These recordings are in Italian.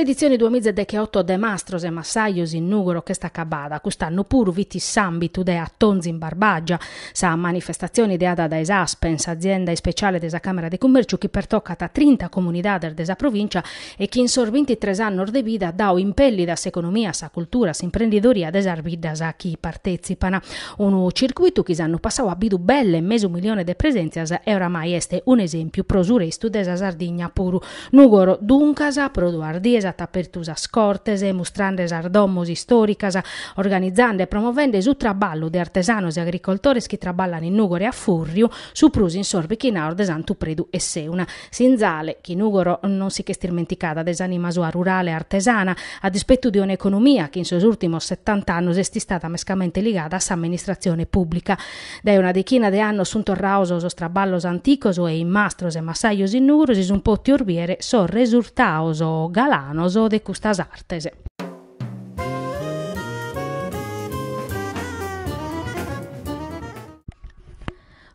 edizioni 2018 de Mastros e Massaios in Nugoro che sta cabada, quest'anno pur viti sambitu de a Tonzi in Barbaggia, sa manifestazione ideata da Esaspens, azienda speciale desa Camera di Commercio che pertocca a 30 comunità desa provincia e che in sor 23 anni de vida dà impelli da economia, sa cultura, sa imprenditoria, desarvida sa chi partecipano. Un circuito che s'anno passato a bidu belle mezzo milione de presenzias e oramai este un esempio prosurestu desa Sardigna puru. Nugoro dunque sa produardi di tapertusa scortese, mostrando ardomos históricas, organizzando e promovendo su traballo di artesanos e agricoltori che traballano in Nugore a Furrio, su Prusi in Sorbi, che in Orde Santu Predu e Seuna. Sinzale, che in Ugoro non si che stirmenticata desanima sua rurale artesana, a dispetto di un'economia che in suo ultimo 70 anni è stata mescamente ligata a amministrazione pubblica. Da una decina di anni sono tornati os traballos anticos e in mastros e massaios in Nugoro, un po' di orbiere, so risultaoso galano Noso de custas artes.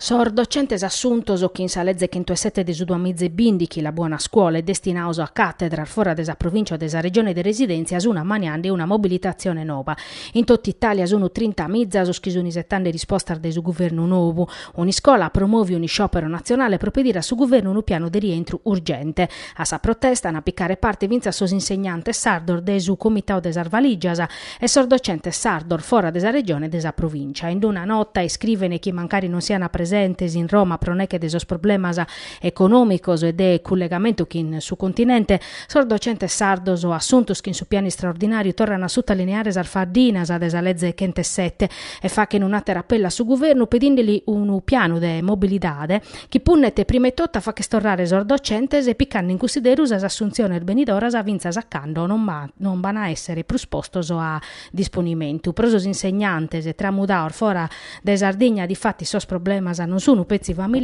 Sor docentes assuntos o in salezze che in quintuesette de suduamizze bindiki la buona scuola e destinaus a cattedra fora de desa provincia o de desa regione de residenza su una maniande una mobilitazione nova. In tutta Italia sono 30 mizza su schisunisette risposta de su governo nuovo. Ogni scuola promuove un sciopero nazionale propedire a su governo un piano di rientro urgente. A sa protesta a piccare parte vinza sos insegnante Sardor de su comitato de Valigiasa e sor docente Sardor fora de desa regione de desa provincia. In una nota scrivene chi mancari non siano presenti presentes in Roma però non pro neke desos problemas economicos e de collegamento in su continente, sordocente sardos o assuntos in su piani straordinari tornano a sottolineare sarfardinas ad esalezze chente sette e fa che non ha terapella su governo pedindeli un piano de mobilidade che punnete prima e totta fa che storrare sordocentes e piccando in considerus as assunzione erbenidoras a vinza saccando non, ma, non van a essere prospostos a disponimento. Prosos insegnantes e or fora de Sardigna di fatti sos problemas non sono pezzi familiari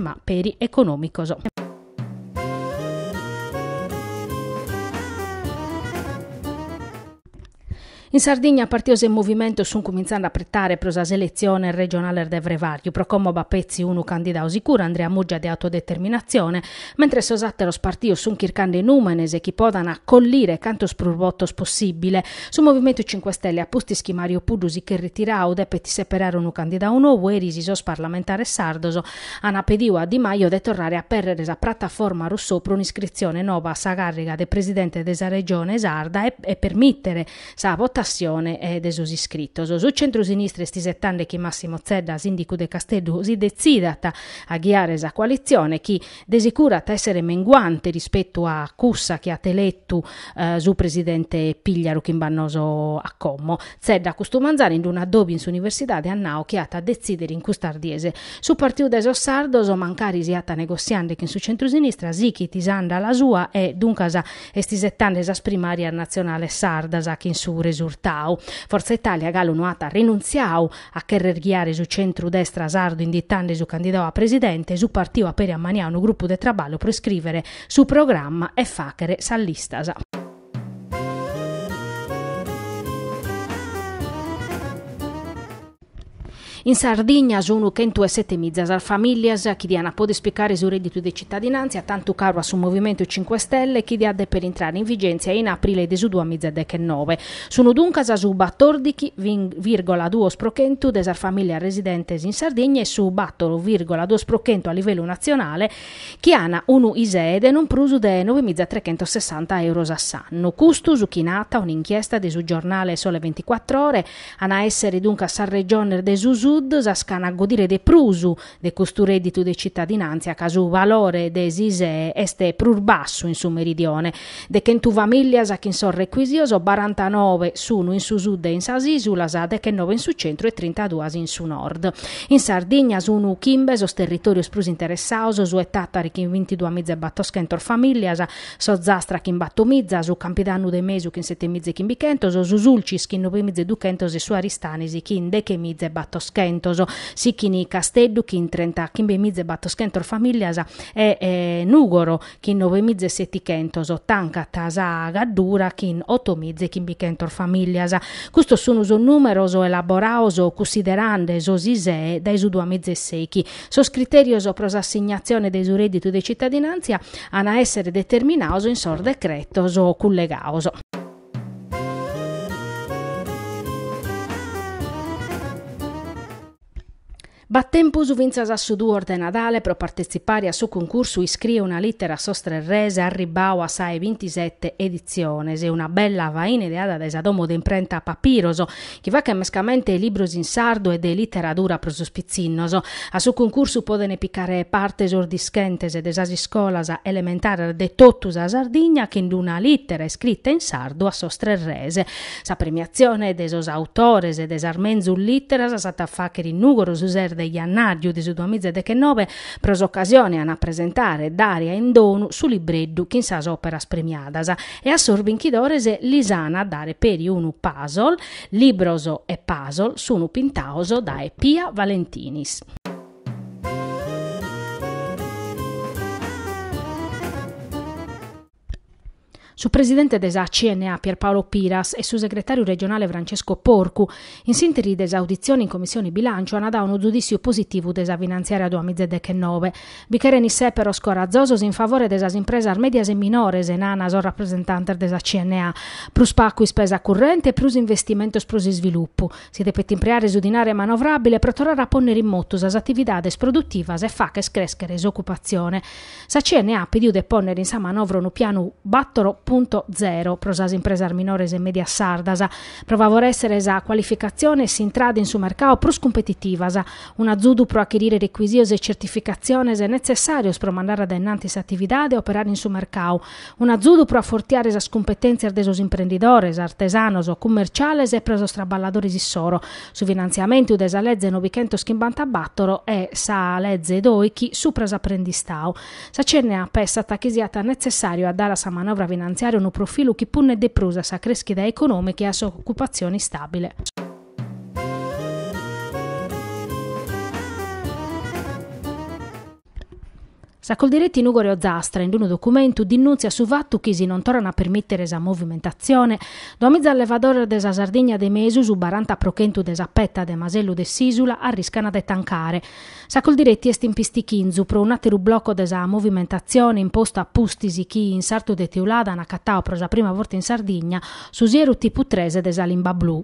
ma peri economico. In Sardegna partioso in movimento sun cominciando a prettare prosa selezione regionale del Vrevario. Procomo Bapezzi, uno candidato sicuro, Andrea Muggia di autodeterminazione, mentre sosatte lo spartio sun chircando i numenes che podano accollire canto sprurbottos possibile. Sul Movimento 5 Stelle a Pustischi Mario Pudusi che ritiraude per separare un candidato nuovo e risisos parlamentare sardoso. Anna a Di Maio de tornare a perrere la piattaforma russo per un'iscrizione nuova a Sagarriga del presidente della regione sarda e, e permettere sa votazione votazione è desusi scritto. Su centro-sinistra stisettande che Massimo Zedda, sindico de Castello, si decidata a ghiare esa coalizione che desicurata essere menguante rispetto a Cussa che ha teletto eh, su presidente Pigliaro che imbannoso a Como. Zedda costumanzare in una Dobins Università di Annao che ha decidere in custardiese. Su partito de Sardo, so mancari si atta negoziante che in su centro-sinistra si chi tisanda la sua e dunque sa estisettande esa primaria nazionale sarda sa che in su resurre Curtau. Forza Italia galo nuata rinunziau a querer guiare su centro-destra sardo indittando su candidato a presidente su partito a Peria Maniano gruppo de traballo per scrivere su programma e facere sallistasa. In Sardegna sono al famiglie chi hanno può spiegare sul reddito di cittadinanza, tanto caro a su Movimento 5 Stelle che diade per entrare in vigenza in aprile del 2019. Sono dunque su 14,2 sprocento delle famiglie residenti in Sardegna e su 4,2 sprocento a livello nazionale che hanno un ISEE e non pruso de 9.360 euro a sanno. Custo su chinata un'inchiesta del giornale Sole 24 Ore, a essere dunque a San Regione de Susu Sud s'ascana a godire de prusu de custu reddito de cittadinanza casu valore de sise este prurbasso in su meridione. De chentu famiglia a chin son requisioso, 49 sunu in su sud e in sa isulas, de che 9 in su centro e 32 in su nord. In Sardegna sunu chimbe sos territorios prus interessaos su e tattari chin 22 mezza e battoscentor famiglias, so zastra chin battomizza, su campidannu de mesu chin 7 mezze chin bichentos, su sulcis chin 9 mezze ducentos e su aristanesi chin de che mezze e skentoso, sicchini kasteddukin trentakin bemizze battoschentor famigliasa e eh, nugoro kin novemizze settichentoso, tanca tasa gaddura in ottomizze kin bichentor famigliasa. Questo sono uso numeroso elaborato, considerando esosisee sisee dai su due mezze secchi. Sos criterioso pros assegnazione dei su reddito di cittadinanza ana essere determinato in sor decretoso collegaoso. Battempus vinzas a sudor de Nadale pro partecipare a su concurso iscrive una lettera sostrerresa a ribau a SAE 27 edizione. Se una bella vaina ideata da Isadomo d'imprenta papiroso, che va che mescamente libros in sardo e de letteratura prosospizzinnoso. A su concurso podene piccare parte sordischentese ed esasi scolasa elementare de tottus a Sardigna che in una lettera scritta in sardo a sostrerrese. Sa premiazione de sos autores ed e de sarmenzu litteras sa taffaccheri nugoros user degli annardiu di su 2019 pros occasione a presentare Daria in dono su libreddu che in sas operas premiadas e a sorbin chidorese lisana a dare per un puzzle libroso e puzzle su un pintaoso da Epia Valentinis. Su presidente desa CNA Pierpaolo Piras e su segretario regionale Francesco Porcu, in sintesi desa audizione in commissione bilancio hanno dato un giudizio positivo desa finanziaria 2019. Bichereni sepero scorazzosos in favore DESA impresa medias e minores e nanas o rappresentante desa CNA, plus pacqui spesa corrente e plus investimento plus sviluppo. Si depette impreare sudinare manovrabile per tornare a ponere in motto sas attività produttiva se fa che crescere esoccupazione. Sa CNA pediu de ponere in sa manovra un piano battoro 2.0, prosas impresar minores e media sardasa. Provavor essere esa qualificazione si s'intrada in su mercato prus competitivasa. Un azudu pro acquirire requisios e certificazione se necessario pro mandare ad innantis attività e operare in su mercato. Un azudu pro affortiare esas competenze ardesos imprenditores, artesanos o commerciales e presos traballadores soro. Su finanziamento desa legge schimbanta battoro e sa legge doichi su presa prendistau. Sa cernea pessa tachisiata necessario a dare a sa manovra finanziaria finanziare uno profilo che punne ne deprosa sa crescita economica e a sua occupazione stabile. Sa coldiretti Nugorio Zastra, in un documento, denuncia su fatto che si non torna a permettere esa movimentazione, domizza l'evadore della Sardegna de Mesu su 40 prochentu desa petta de Masello de Sisula arriscana de tancare. Sa coldiretti est in pistichinzu pro un atteru blocco desa movimentazione imposto a Pustisi chi in sarto de Teulada na cattao prosa prima volta in Sardegna su sieru tipu 3 desa limba blu.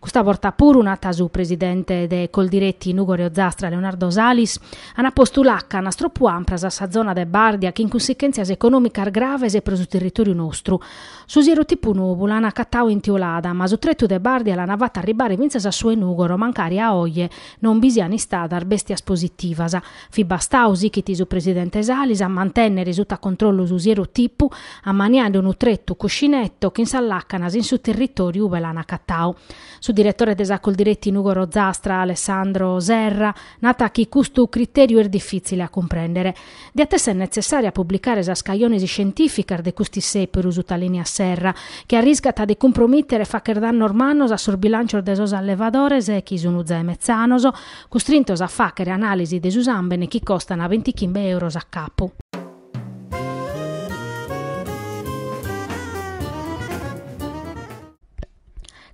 Questa volta pur un'atta su presidente de coldiretti Nugorio Zastra Leonardo Salis, hanno postulacca una stroppu ampra sa zona de Bardia che in conseguenza economica grave se preso territorio nostro. Su zero tipo nubula, una cattau in tiolada, ma su tretto de Bardia la navata arribare vinza sa sue inugoro, mancari a oie, non bisiani stadar bestia positivasa. Fi bastausi che su presidente Salis, a mantenne risulta controllo su zero tipo, ammaniando un tretto cuscinetto che insallacanas in su territorio ubelana cattao. Su direttore de Sacol diretti nugoro Zastra, Alessandro Serra, nata che custo criterio è er difficile a comprendere. De attesa è necessaria pubblicare la scaglione scientifica de custi sei per uso a serra, che arriscata di compromettere fa che danno ormano sa a bilancio de sos allevadores e chi sunuzza e mezzanoso, costrintos a facere analisi de susambene che costano a 20 euro a capo.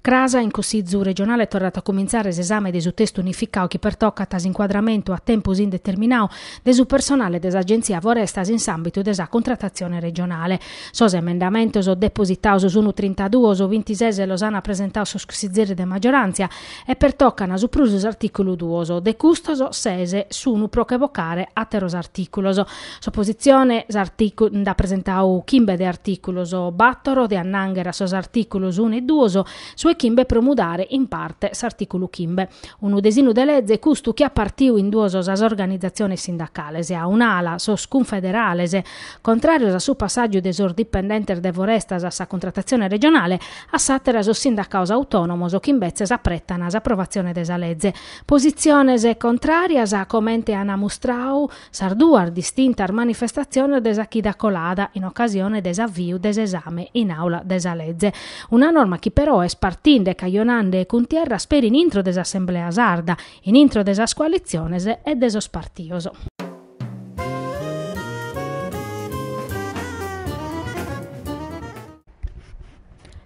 Crasa in Cossizzu regionale è tornata a cominciare l'esame su testo unificato che pertocca a inquadramento a tempo indeterminato su personale dell'agenzia Vorestas in ambito della contrattazione regionale. Sos emendamento so depositato su 32 so 26 losana presentato su scusizzere de maggioranza e pertoccano su prusus articolo 2 de custoso sese su un prochevocare a teros articuloso. Sopposizione da presentau Kimbe de articuloso battoro de annangera sos articulos 1 e 2 su Chimbe promudare in parte s'articolo Chimbe. Un desino dell'Ezze custu che appartiu in duoso sas organizzazioni sindacalese a un'ala sos confederalese, contrario a suo passaggio dipendente de Vorestas a sa contrattazione regionale, a satera sos sindacaus autonomos o Chimbezze s'apprettana s'approvazione desa legge. Posizione se contraria sa commente Ana Mustrau, sarduar distinta manifestazione desa chida colada in occasione desavvio desesame in aula desa legge. Una norma che però è spartita Tinde, Caionande e Cuntierras per inintro des'assemblea sarda, in intro desas coalizione e desos partioso.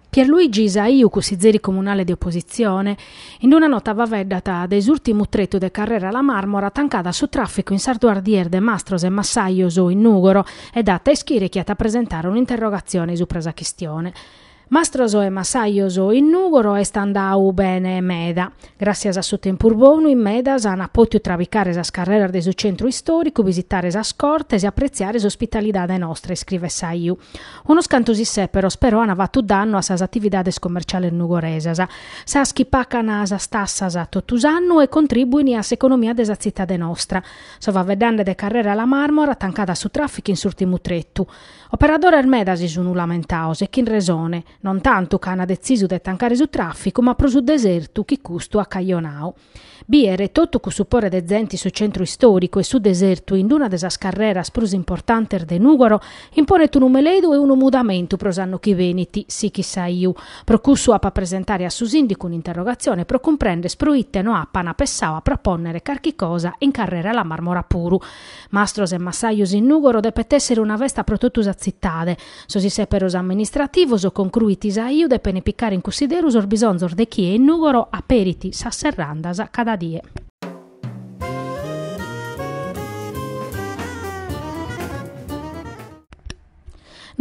Pierluigi Isaiu, cusizzeri comunale di opposizione, in una nota vaveddata dei ultimi tretto de carrera la marmora tancata su traffico in Sarduardier de Mastros e Massaioso in Nugoro e data a ischire chi a presentare un'interrogazione su presa questione. Mastroso e Massaioso in Nugoro e standau bene Meda. Grazie a sotto tempo Purbonu in Meda sana potuto travicare la scarrera del suo centro storico, visitare la scorta e apprezzare l'ospitalità nostra, scrive Saiu. Uno scanto si sé però spero hanno fatto danno a sas attività commerciale nugoresasa. Saschi pacana sa stassasa totusannu e contribuini a economia desa città de nostra. Sovavvedende de carrera alla marmora tancata su traffico in surtimutrettu. Operadore Ermeda si sono lamentaose che in Resone, non tanto che hanno deciso di tancare su traffico, ma pro su deserto che custo a Caglionao. Biere, tutto che supporre de zenti su centro storico e su deserto in una desa carreras prus importante de Nugoro, impone un umeledo e uno mudamento pros anno chi veniti, si chissà iu. Pro cusso appa presentare a su sindico un'interrogazione pro comprende spruitte no appana pessao a proponere carchi cosa in carrera la marmora puru. Mastros e massaius in Nugoro essere una vesta pro tutto cittade. Sosì peros amministrativo so concluiti sa iude per ne piccare in considero sor bisogno de chi e nugoro aperiti sa serrandas cada die.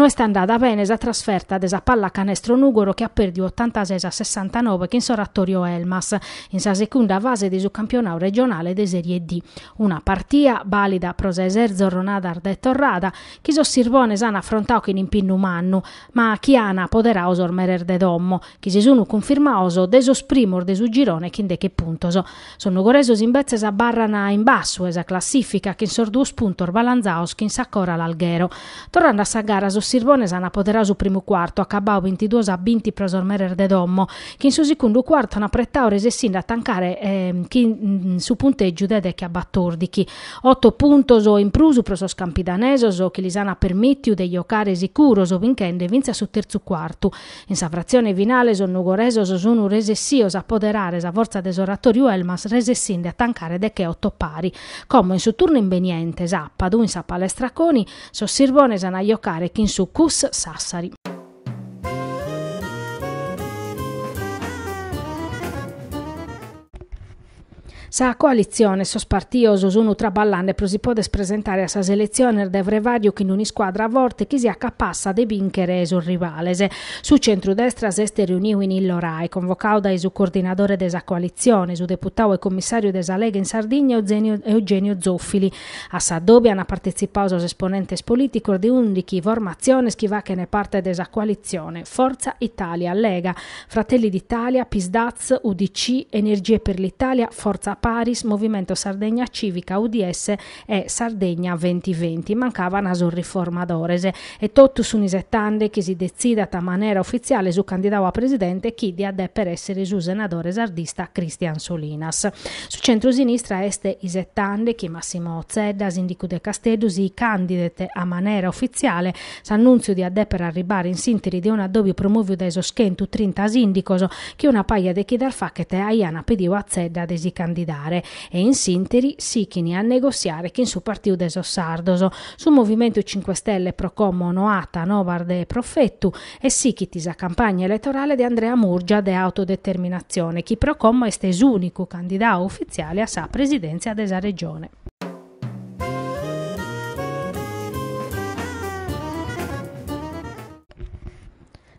Non è andata bene la trasferta della pallacanestro Nugoro che ha perduto 86-69 a in Soratorio Elmas in sa seconda fase del suo campionato regionale di Serie D. Una partita valida pro Seserzo Ronadar de Torrada che so Sirvone sana affrontato in impinnu mannu, ma Chiana poderà osor merer de dommo, che si sono confermato desos primor de su girone che de che puntoso. Sono goresos in bezzes a barrana in basso esa classifica che in sordus puntor balanzaos che in saccora l'alghero. Tornando a sa gara Sirvone s'ha su primo quarto, accabau 22 a 20 per sormerere de dommo, che in su secondo quarto hanno apprettato resessin da tancare eh, che, mm, su punteggio de decchia battordichi. 8 puntos o in pruso pro sos campidanesos che li sana permettiu de giocare sicuro so vincendo e vinza su terzo quarto. In savrazione finale son nugoresos sono resessios apoderare sa forza desoratoriu Elmas resessin de tancare de che 8 pari. Come in su turno inveniente, Zappa, dun sa palestraconi, so Sirvone sana giocare chi in su su Cus Sassari. Sa coalizione sospartio Zuzunu Traballan prosi podes presentare a sa selezione de Vrevadiu in squadra a volte che sia capassa de vincere sul rivalese. Su centrodestra se este riuniu in Illorai, convocau da su coordinatore desa coalizione, su deputato e commissario desa Lega in Sardegna Eugenio, Zoffili. A Saddobia hanno partecipato esponenti politici di 11 formazioni ne parte desa coalizione Forza Italia, Lega, Fratelli d'Italia, Pisdaz, UDC, Energie per l'Italia, Forza Paris, Movimento Sardegna Civica, UDS e Sardegna 2020. Mancava Nasur Riformadorese e tutto su nisettande che si decida a maniera ufficiale su candidato a presidente chi di adè per essere su senatore sardista Cristian Solinas. Su centro-sinistra este isettante che Massimo Zedda, sindico de Castellus, i candidate a maniera ufficiale, s'annunzio di adè per arrivare in sintesi di una addobio promovio da esoschentu 30 sindicos che una paia de chi dar facchete aiana pediu a Zedda desi candidati dare e in sintesi sinteri Sichini a negoziare che in su partiu deso Sardoso su Movimento 5 Stelle pro como Noata Novarde e Profettu e Sichitis a campagna elettorale di Andrea Murgia de autodeterminazione chi pro è estes unico candidato ufficiale a sa presidenza desa regione.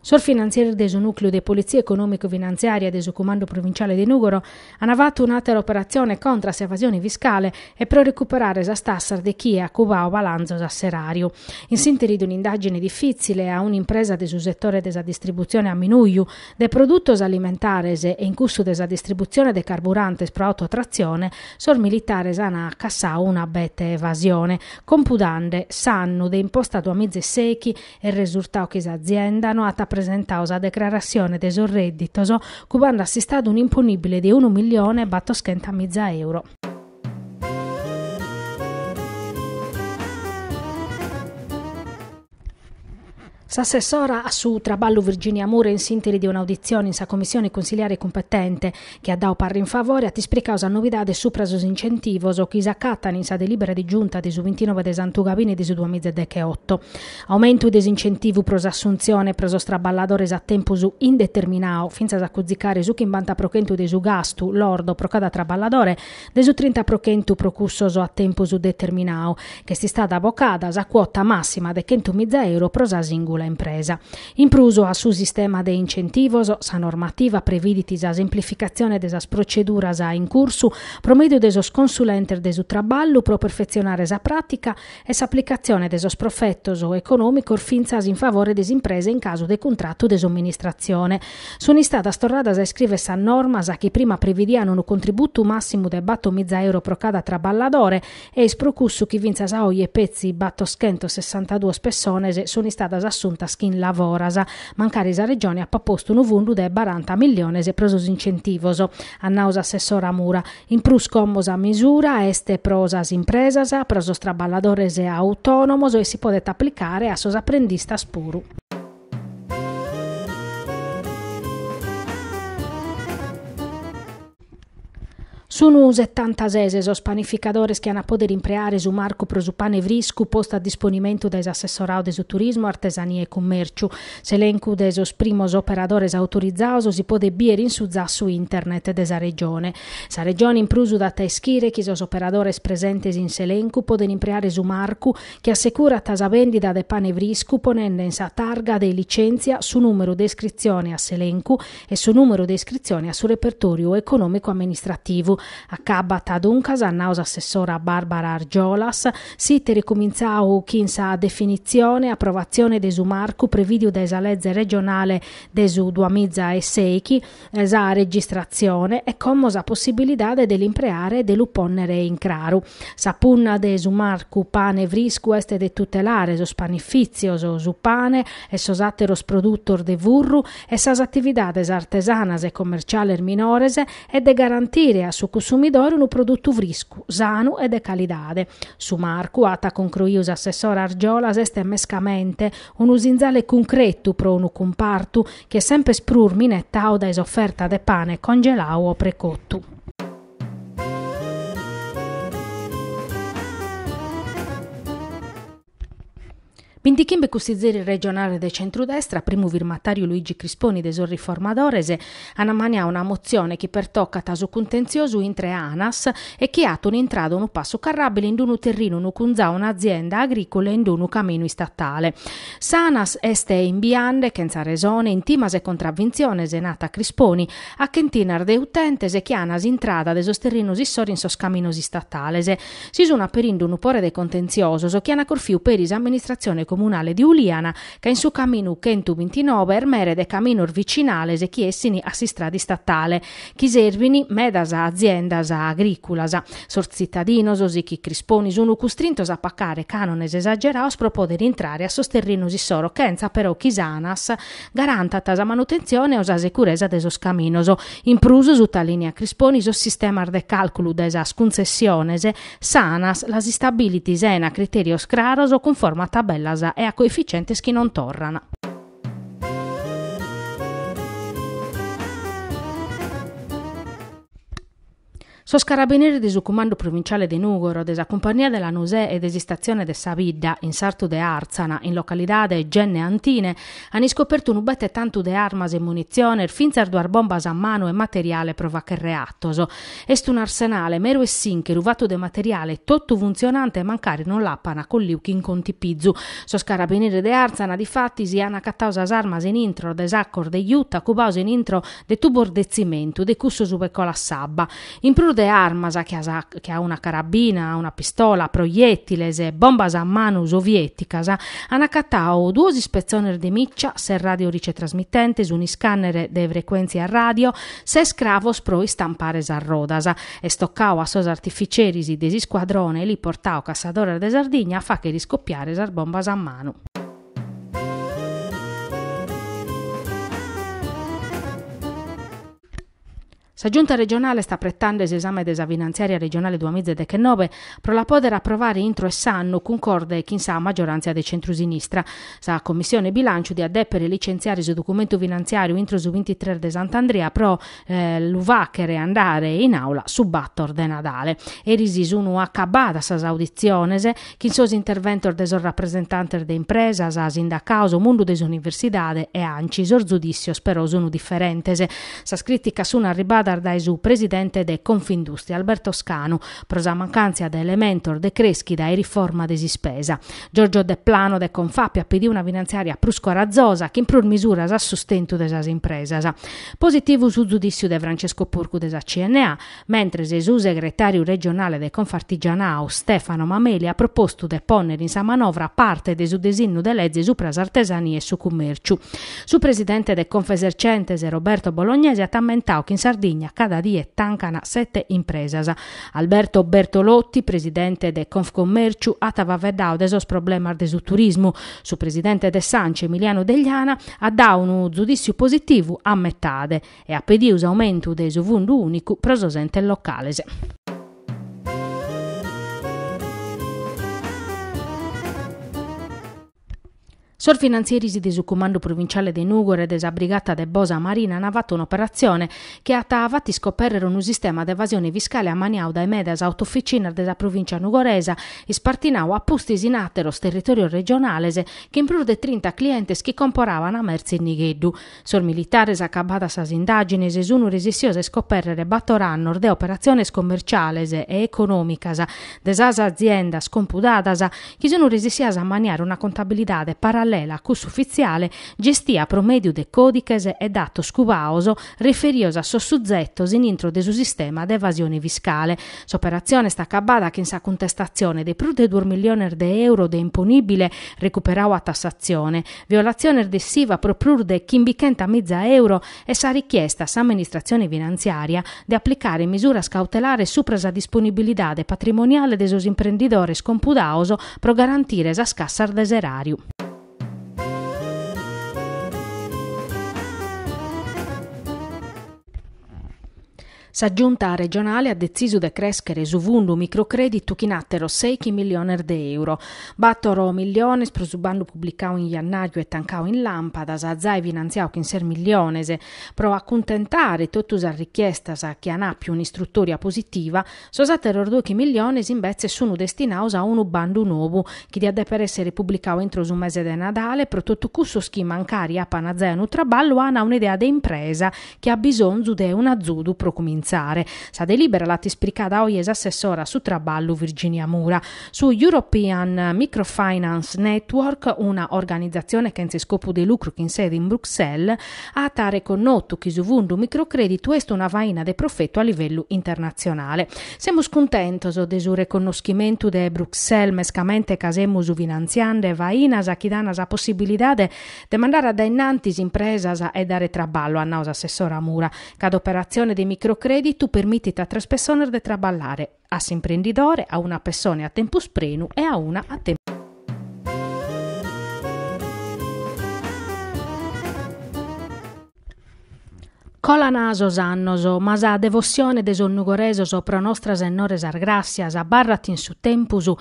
Sorfinanziere del Nucleo di de Polizia Economico-Finanziaria del Comando Provinciale di Nugoro hanno fatto un'altra operazione contro l'evasione fiscale e per recuperare la stessa di chi ha cubato balanzo Serario. In sintesi di un'indagine difficile a un'impresa del settore della distribuzione a Minuglio dei prodotti alimentari e in corso della distribuzione dei carburante per autotrazione, sor militare sana cassato una bete evasione, compudande sanno de imposta secchi e risultato che l'azienda non ha tappato rappresentausa a declarazione de sul reddito, cubando assistato un imponibile di 1 milione e 400.000 euro. S'assessora su Traballo Virginia Mure in sintesi di un'audizione in sa commissione consigliare competente che ha dato parri in favore a ti causa novidade suprasos incentivos o chi s'accattano in sa delibera di giunta di su 29 des antugabine di su 2008. Aumento desincentivo pros assunzione preso straballadores a tempo su indeterminao finza a cuzzicare su chi imbanta procento di su gastu lordo pro cada traballadore de su 30 procento procussoso a tempo su determinao che si sta da bocada sa quota massima de 100.000 euro prosa singola piccola impresa. Impruso a su sistema de incentivos, sa normativa previditi za semplificazione desas proceduras a incursu, promedio desos consulenter desu traballu pro perfezionare sa pratica e sa applicazione desos profettos o economico finzas in favore des imprese in caso de contratto des amministrazione. Sono stata storrada sa scrive sa norma sa che prima prevedia un contributo massimo de batto mezza euro pro cada traballadore e esprocusso chi vinza sa oie pezzi batto schento 162 persones sono in stata assunte giunta skin lavorasa. Mancare sa regione ha proposto un vundu 40 milioni e preso incentivoso. Annausa assessora Mura. In prus commosa misura este prosas impresas, preso straballadores e autonomos e si potete applicare a sos apprendista spuru. Son un 76 os panificadores que han a poder emprear su marco Prosupane Vriscu, posto a disponimento des assessorau su turismo, artesania e commercio. Selencu des os primos operadores autorizados si pode bier in su su internet de sa regione. Sa regione imprusu da teschire chi os operadores presentes in Selencu poden impreare su marco che assicura tasa vendita de pane Vriscu, ponendo in sa targa de licenzia su numero di iscrizione a Selencu e su numero di iscrizione a su repertorio economico amministrativo. Acaba Taduncas, naus assessora Barbara Argiolas, sitte ricominciau chinsa definizione, approvazione de su marco previdio desa legge regionale de su e 2006, esa eh, registrazione e commosa possibilità de dell'impreare dell'upponnere in craru. Sapunna de su marco pane vriscu est de tutelare so spanifizio so su pane e sosateros produttor de vurru e sas attività des artesanas e commercialer minores e de garantire a su consumidor un produto frisco, sano e de calidade. Su marco ata concluiu assessor Argiolas este mescamente un usinzale concreto pro un comparto che sempre sprurmine tauda es offerta de pane congelato o precotto. Pindichimbe Custizzeri regionale de centrodestra, primo firmatario Luigi Crisponi de Sorri Formadorese, anamania una mozione che pertocca taso contenzioso in tre ANAS e che ha un intrado un passo carrabile in un terrino un cunza un'azienda agricola in un camino statale. Sanas este in biande, senza resone, intimas e contravvinzione se nata Crisponi, a chentinar de utentese che anas intrada de sosterrinos issori in sos camminos statales. Si suna perindo un upore de contenzioso, so che ana per peris amministrazione comunale di Uliana, che in su cammino Kentu 29 ermere de cammino vicinale se chiessini a sistradi statale, chi servini medasa aziendasa agriculasa, sor cittadino sosi chi crisponi sono costrintos a paccare canones esageraos pro poter entrare a sosterrinosi soro chenza però chisanas garanta tasa manutenzione osa securesa desos caminoso, impruso su linea crisponi sos sistema de calculu desas concessionese sanas las stabilitis ena criterios claros o conforma tabellas cosa è a coefficiente che non Sos carabinieri de su comando provinciale di Nugoro, de sa compagnia della Nusè e desistazione de Savidda, in Sarto de Arzana, in localidade Genne Antine, hanno scoperto un bette tanto de armas e munizioni, finzer duar bombas a mano e materiale provacherreattoso. Est un arsenale mero e sinche, ruvato de materiale, tutto funzionante e mancare non lappana con liuchi in conti pizzu. Sos carabinieri de Arzana, di fatti, si hanno accattato as armas in intro, de saccord de Iutta, cubaus in intro de tubordezzimento, de cimento, de cusso su pecola sabba. In prude de armas che ha, che ha una carabina, una pistola, proiettili e bombas a mano sovieticas hanno accattato due ispezioni di miccia, se radio ricetrasmittente, su un scanner de frequenze a radio, se scravos pro stampare a rodas e stoccao a sos artificierisi desi squadrone e li portao cassadora de Sardigna fa che riscoppiare sar bombas a mano. Sa giunta regionale sta prettando esame della finanziaria regionale 2019 pro la poter approvare intro e sanno concorde chi sa maggioranza del centrosinistra. Sa commissione bilancio di addepere licenziare su documento finanziario intro su 23 de Sant'Andrea pro eh, l'uvachere andare in aula su battor de Nadale. Erisi E risisuno accabata sa audizionese chi sos intervento de sos rappresentante de impresa sa sindacauso mondo des universidade e anci sor giudizio nu differentese. Sa scrittica su una ribada Tardaisu, presidente de Confindustria, Alberto Scanu, prosa mancanza de Elementor, de Creschida e riforma de desispesa. Giorgio De Plano de Confapia pedì una finanziaria prusco scorazzosa che in prur misura sa sostento de sas impresa. Positivo su giudizio de Francesco Porcu de sa CNA, mentre Gesù, segretario regionale de Confartigianao, Stefano Mameli ha proposto de ponere in sa manovra parte de su desinno de legge su pras artesanie e su commercio. Su presidente de Confesercentes Roberto Bolognese ha tammentato che in Sardegna Sardegna, cada e tancana sette impresas. Alberto Bertolotti, presidente de Confcommercio, atava verdaude sos problemas de su turismo. Su presidente de Sanci, Emiliano Degliana, ha dato un giudizio positivo a metade e ha pediuto aumento de su fondo unico prososente locales. Sor finanzieri di su comando provinciale di Nugore e brigata de Bosa Marina hanno fatto un'operazione che ha avvati scoperto un sistema di evasione fiscale a Maniauda e Medas autofficina della provincia nugoresa e spartinau a pustis in atteros territorio regionale che in più di 30 clienti che comporavano a Merzi in Nigheddu. Sor militare s'accabata sa indagini e sono resistiose scoperre battoranno de operazioni commerciale e economica desasa azienda scomputata che sono resistiose a maniare una contabilità parallela la cus cusuffiziale gestia promediu de codices e dato scuvaoso riferiosa sossuzettos in intro de su sistema de evasione fiscale. S'operazione sta accabbata che in sa contestazione de prude 2 milioni de euro de imponibile recuperau a tassazione, violazione dessiva pro prude chimbichenta mezza euro e sa richiesta sa amministrazione finanziaria de applicare misura scautelare supresa disponibilità de patrimoniale de sus imprenditore scompudaoso pro garantire sa scassar deserariu. Sa giunta regionale ha deciso di crescere su vundu microcredito che chinattero 6 milioni di euro. Battoro milioni prosubando pubblicato in giannaggio e tancato in lampada, sa zai finanziao che in ser miliones. Pro accontentare tutta la richiesta sa che più un'istruttoria positiva, so sa 2 milioni invece sono destinati a un bando nuovo, che di per essere pubblicato entro su mese di Natale, pro tutto questo schema ancari a Panazea traballo, ha un'idea di impresa che ha bisogno di una zudu pro cominciare pensare. Sa delibera l'ha spiccata oggi assessora su traballo Virginia Mura. Su European Microfinance Network, una organizzazione che in scopo di lucro in sede in Bruxelles, ha tare connotto che su vundu microcredito è una vaina de profetto a livello internazionale. Siamo scontentos di su riconoscimento de Bruxelles, mescamente casemo su finanziande vaina sa chi danas sa possibilità de mandare ad innantis impresas e dare traballo a naus assessora Mura. Cada operazione di microcredito credito permette a tre persone di lavorare, a un imprenditore, a una persona a tempo spreno e a una a tempo Cola naso sannoso, ma sa devozione de sonnugoreso sopra nostra sennore sargrassias, a barratin su tempusu,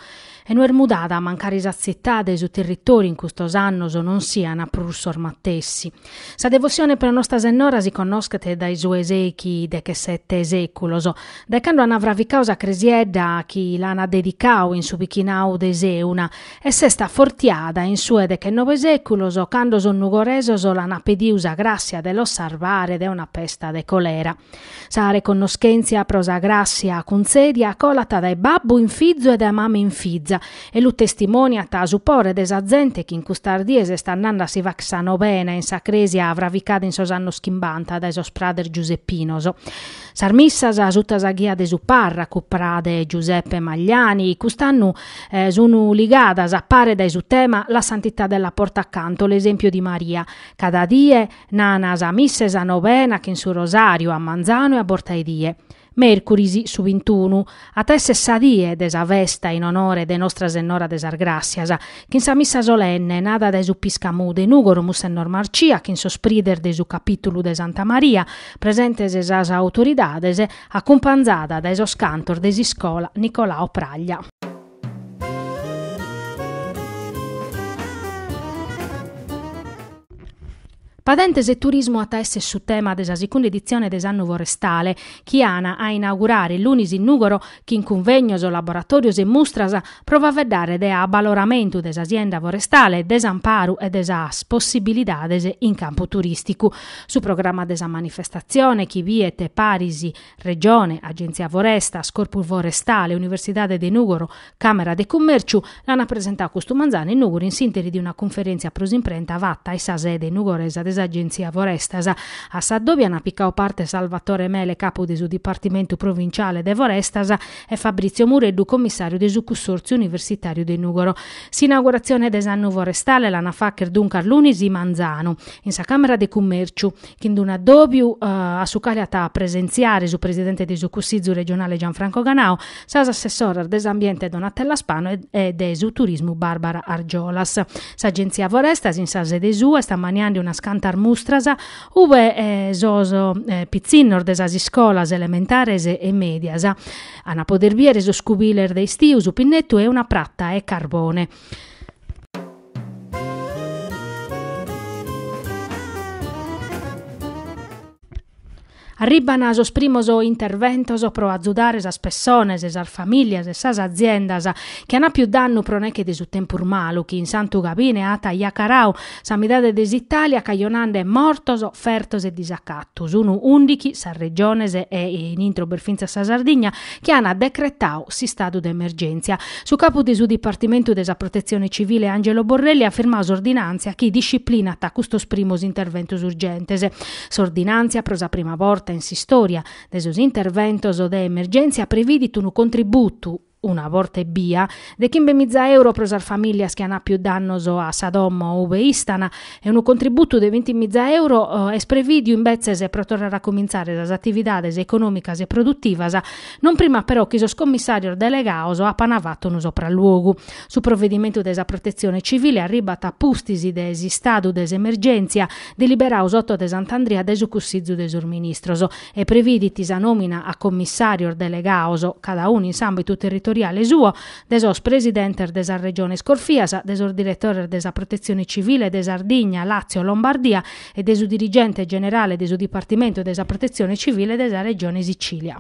e non è mudata a mancare esazzettata su territori in cui quest'anno non siano prussor mattessi. Sa devozione per la nostra sennora si conosce dai suoi esechi de che sette seculos, da quando hanno avravicato a cresiedda chi l'hanno dedicato in su pichinau de seuna e se sta fortiada in sue de che nove seculos quando son nugoresos l'hanno pediusa grazia dello salvare de una pesta de colera. Sa riconoscenza prosa grazia concedia colata dai babbo in fizzo e da mamme in fizza e lu testimonia ta supporre des gente che in custardiese sta andando a si vaxano bene in Sacresia avravicada in sosanno schimbanta da esos prader Giuseppinoso. Sarmissas a sutta sa ghia de suparra cu prade Giuseppe Magliani, custannu eh, sono ligadas appare dai su tema la santità della porta accanto, l'esempio di Maria. Cada die nana a misse sa novena che in su rosario a Manzano e a Bortaidie. Mercurisi su 21, a te se sa die desa vesta in onore de nostra sennora desargrassias, che in sa missa solenne, nada de su Piscamude, nugorumus sennor normarcia, che in sosprider de su capitulu de Santa Maria, presente sesasa autoridades, accompagnata da esos cantor desi scola Nicolao Praglia. Padente se turismo a tesse su tema della seconda edizione dell'anno forestale, Chiana a inaugurare l'unis in Nugoro, che in convegno o laboratorio e mustrasa prova a vedere de abbaloramento dell'azienda forestale, desamparu e desas possibilità in campo turistico. Su programma desa manifestazione, chi viete Parisi, Regione, Agenzia Foresta, Scorpus Forestale, Università de Nugoro, Camera de Commercio, l'hanno presentato Costumanzani in Nugoro in sintesi di una conferenza prosimprenta vatta e sasede nugoresa desa agenzia Vorestasa. A Saddovia na piccao parte Salvatore Mele, capo del Dipartimento Provinciale de Vorestasa, e Fabrizio Mureddu, commissario del Consorzio Universitario del Nugoro. S'inaugurazione dell'anno forestale l'ana facer dunque l'unisi Manzano, in sa Camera de Commercio, che in una dobbio uh, eh, a su caliata presenziare su presidente del Consiglio regionale Gianfranco Ganao, sa assessore dell'ambiente Donatella Spano e, e del turismo Barbara Argiolas. S'agenzia Forestas in sa sede sua sta maniando una scansione kantar mustrasa ove eh, zoso eh, pizzinnor desas scolas elementares e medias. Ana poder via reso scubiler dei stius, pinnettu e una pratta e carbone. Arribanas os primos o interventos pro azzudare as personas, as famiglie, as aziendas, che hanno più danno pro ne che di su tempur malu, che in Santu Gabine ata Iacarau, Samidade des'Italia, caglionande mortos, fertos e disacattus, uno undichi, Sarregionese e in intro Berfinza sa Sardigna, che hanno decretau si stato d'emergenza. Su capo di su Dipartimento della Protezione Civile Angelo Borrelli ha firmato ordinanza che disciplina ta custos primos interventus urgentes. S'ordinanza prosa prima volta in storia. Desus interventos de emergenza previdit un contributo una vorte via, de chimbe mezza euro pros al familias che hanno più dannoso a Sadommo o Istana, e un contributo de 20 mezza euro eh, es previdio in bezzese pro tornare a cominciare le attività economiche e produttive, non prima però che il commissario delegato ha panavato un sopralluogo. Su provvedimento della protezione civile arribata pustisi desi stato des emergenzia deliberau sotto de Sant'Andrea desu cussizzu desur ministroso e previditi sa nomina a commissario delegato, cada uno in sambito territorio territoriale suo, desos presidente desa regione Scorfiasa, desor direttore desa protezione civile della Ardigna, Lazio, Lombardia e desu dirigente generale desu dipartimento desa protezione civile della regione Sicilia.